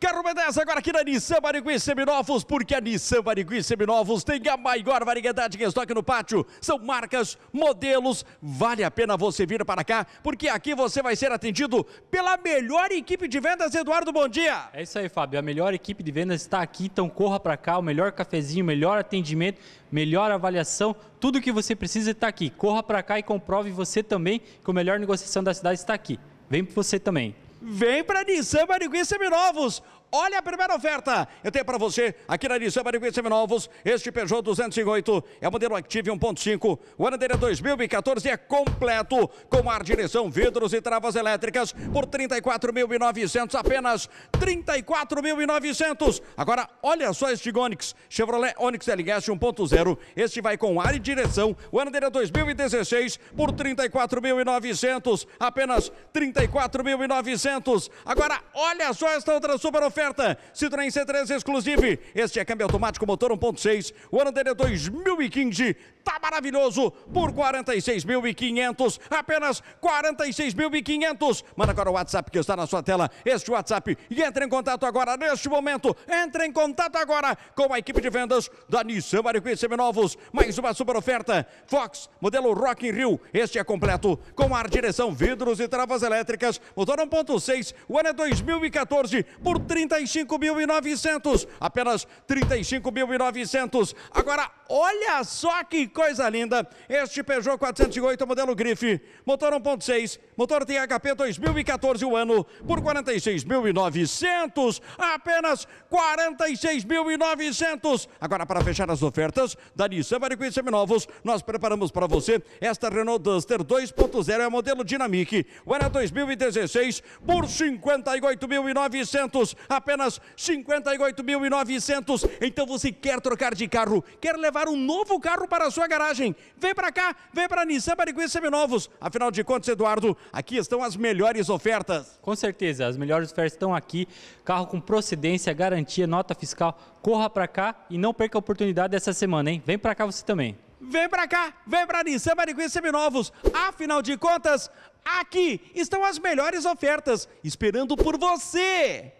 Carro B10 agora aqui na Nissan Barigui Seminovos, porque a Nissan Barigui Seminovos tem a maior variedade em estoque no pátio. São marcas, modelos, vale a pena você vir para cá, porque aqui você vai ser atendido pela melhor equipe de vendas. Eduardo, bom dia! É isso aí, Fábio, a melhor equipe de vendas está aqui, então corra para cá, o melhor cafezinho, melhor atendimento, melhor avaliação, tudo o que você precisa está aqui. Corra para cá e comprove você também que o melhor negociação da cidade está aqui. Vem para você também. Vem para Nissan Barigui Seminovos Olha a primeira oferta. Eu tenho para você aqui na Nissan Mariguinhos Seminovos. Este Peugeot 208 é o modelo Active 1.5. O ano dele é 2014 é completo com ar, direção, vidros e travas elétricas por 34.900 apenas. 34.900. Agora, olha só este Onix. Chevrolet Onix LS 1.0. Este vai com ar e direção. O ano dele é 2016 por 34.900. Apenas 34.900. Agora, olha só esta outra super oferta oferta. Citroën C3 Exclusive. Este é câmbio automático motor 1.6. O ano dele é 2015 tá maravilhoso por 46.500, apenas 46.500. Manda agora o WhatsApp que está na sua tela, este WhatsApp, e entre em contato agora neste momento. Entre em contato agora com a equipe de vendas da Nissan Maricui Seminovos. Mais uma super oferta. Fox, modelo Rock in Rio. Este é completo com ar, direção, vidros e travas elétricas. Motor 1.6, o ano é 2014 por 35.900, apenas 35.900. Agora, olha só que coisa linda. Este Peugeot 408, modelo grife, motor 1.6, motor tem HP 2014 o ano, por 46.900, apenas 46.900. Agora, para fechar as ofertas da Nissan Maricuí Seminovos, nós preparamos para você esta Renault Duster 2.0, é modelo Dynamic, o ano é 2016, por 58.900, apenas 58.900. Então, você quer trocar de carro, quer levar um novo carro para a sua garagem. Vem para cá, vem para Nissan Barigui Seminovos. Afinal de contas, Eduardo, aqui estão as melhores ofertas. Com certeza, as melhores ofertas estão aqui. Carro com procedência, garantia, nota fiscal. Corra para cá e não perca a oportunidade dessa semana, hein? Vem para cá você também. Vem para cá, vem para Nissan Barigui Seminovos. Afinal de contas, aqui estão as melhores ofertas esperando por você.